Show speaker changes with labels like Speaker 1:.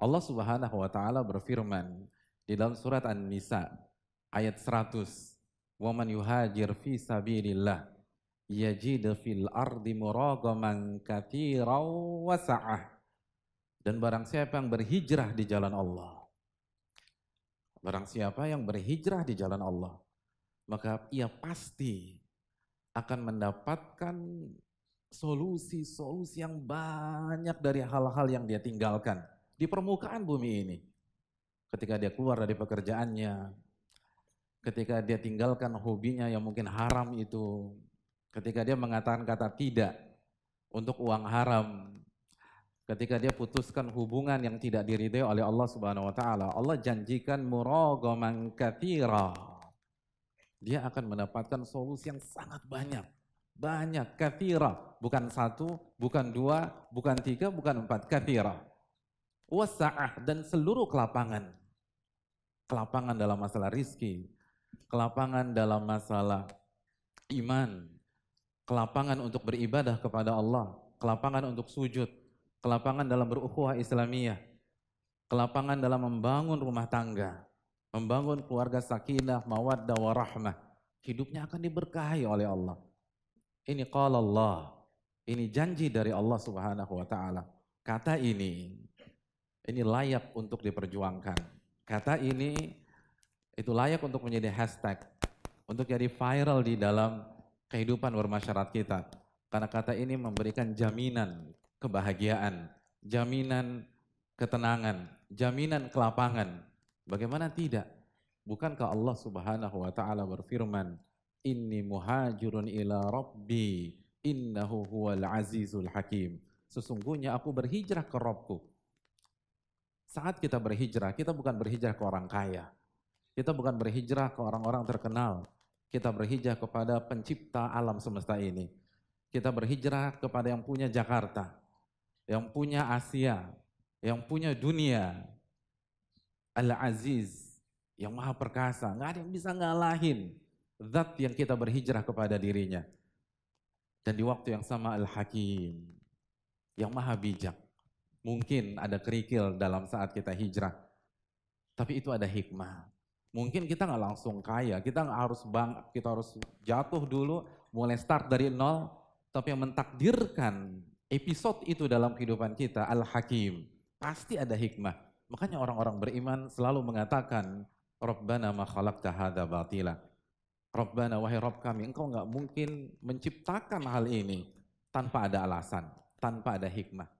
Speaker 1: Allah Subhanahu wa taala berfirman di dalam surat An-Nisa ayat 100, "Wa man yuhajir fi sabilillah yajid fil ardi muragaman katsiran wa sa'ah." Dan barang siapa yang berhijrah di jalan Allah. Barang siapa yang berhijrah di jalan Allah, maka ia pasti akan mendapatkan solusi-solusi yang banyak dari hal-hal yang dia tinggalkan di permukaan bumi ini. Ketika dia keluar dari pekerjaannya, ketika dia tinggalkan hobinya yang mungkin haram itu, ketika dia mengatakan kata tidak untuk uang haram, ketika dia putuskan hubungan yang tidak diridhoi oleh Allah Subhanahu wa taala, Allah janjikan muragaman katira, Dia akan mendapatkan solusi yang sangat banyak. Banyak kathira, bukan satu, bukan dua, bukan tiga, bukan empat kathira wasa'ah dan seluruh kelapangan. Kelapangan dalam masalah rizki, kelapangan dalam masalah iman, kelapangan untuk beribadah kepada Allah, kelapangan untuk sujud, kelapangan dalam berukhuwah Islamiyah, kelapangan dalam membangun rumah tangga, membangun keluarga sakinah, mawaddah, warahmah. Hidupnya akan diberkahi oleh Allah. Ini qala Allah. Ini janji dari Allah Subhanahu wa taala. Kata ini ini layak untuk diperjuangkan. Kata ini itu layak untuk menjadi hashtag, untuk jadi viral di dalam kehidupan bermasyarakat kita. Karena kata ini memberikan jaminan kebahagiaan, jaminan ketenangan, jaminan kelapangan. Bagaimana tidak? Bukankah Allah Subhanahu wa taala berfirman, "Inni muhajirun ila rabbi, innahu huwal azizul hakim." Sesungguhnya aku berhijrah ke Rabbku saat kita berhijrah, kita bukan berhijrah ke orang kaya. Kita bukan berhijrah ke orang-orang terkenal. Kita berhijrah kepada pencipta alam semesta ini. Kita berhijrah kepada yang punya Jakarta, yang punya Asia, yang punya dunia. Al-Aziz, yang maha perkasa. Nggak ada yang bisa ngalahin zat yang kita berhijrah kepada dirinya. Dan di waktu yang sama Al-Hakim, yang maha bijak Mungkin ada kerikil dalam saat kita hijrah. Tapi itu ada hikmah. Mungkin kita nggak langsung kaya, kita nggak harus bang, kita harus jatuh dulu, mulai start dari nol, tapi yang mentakdirkan episode itu dalam kehidupan kita, Al-Hakim, pasti ada hikmah. Makanya orang-orang beriman selalu mengatakan, Rabbana ma tahada hadha batila. Rabbana wahai Rabb kami, engkau nggak mungkin menciptakan hal ini tanpa ada alasan, tanpa ada hikmah.